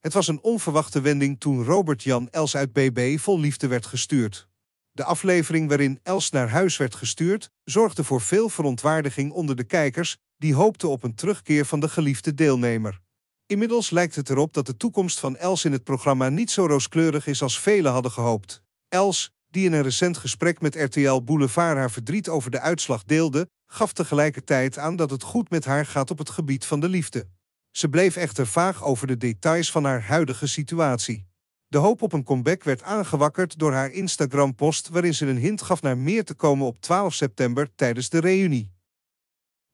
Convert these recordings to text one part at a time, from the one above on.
Het was een onverwachte wending toen Robert-Jan Els uit BB vol liefde werd gestuurd. De aflevering waarin Els naar huis werd gestuurd zorgde voor veel verontwaardiging onder de kijkers die hoopten op een terugkeer van de geliefde deelnemer. Inmiddels lijkt het erop dat de toekomst van Els in het programma niet zo rooskleurig is als velen hadden gehoopt. Els, die in een recent gesprek met RTL Boulevard haar verdriet over de uitslag deelde, gaf tegelijkertijd aan dat het goed met haar gaat op het gebied van de liefde. Ze bleef echter vaag over de details van haar huidige situatie. De hoop op een comeback werd aangewakkerd door haar Instagram-post waarin ze een hint gaf naar meer te komen op 12 september tijdens de reunie.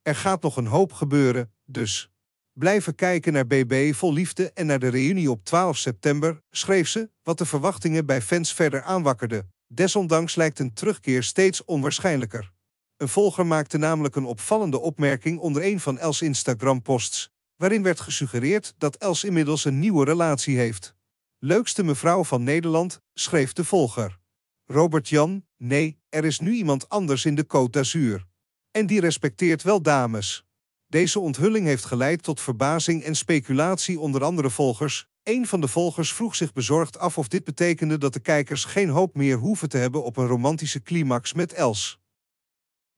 Er gaat nog een hoop gebeuren, dus. Blijven kijken naar BB vol liefde en naar de reunie op 12 september, schreef ze, wat de verwachtingen bij fans verder aanwakkerde. Desondanks lijkt een terugkeer steeds onwaarschijnlijker. Een volger maakte namelijk een opvallende opmerking onder een van Els Instagram-posts waarin werd gesuggereerd dat Els inmiddels een nieuwe relatie heeft. Leukste mevrouw van Nederland, schreef de volger. Robert Jan, nee, er is nu iemand anders in de Côte d'Azur. En die respecteert wel dames. Deze onthulling heeft geleid tot verbazing en speculatie onder andere volgers. Een van de volgers vroeg zich bezorgd af of dit betekende dat de kijkers geen hoop meer hoeven te hebben op een romantische climax met Els.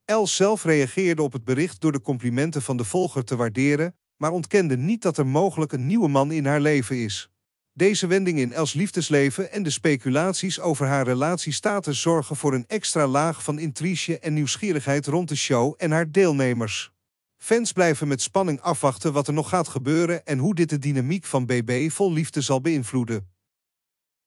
Els zelf reageerde op het bericht door de complimenten van de volger te waarderen, maar ontkende niet dat er mogelijk een nieuwe man in haar leven is. Deze wending in Els liefdesleven en de speculaties over haar relatiestatus zorgen voor een extra laag van intrige en nieuwsgierigheid rond de show en haar deelnemers. Fans blijven met spanning afwachten wat er nog gaat gebeuren en hoe dit de dynamiek van BB vol liefde zal beïnvloeden.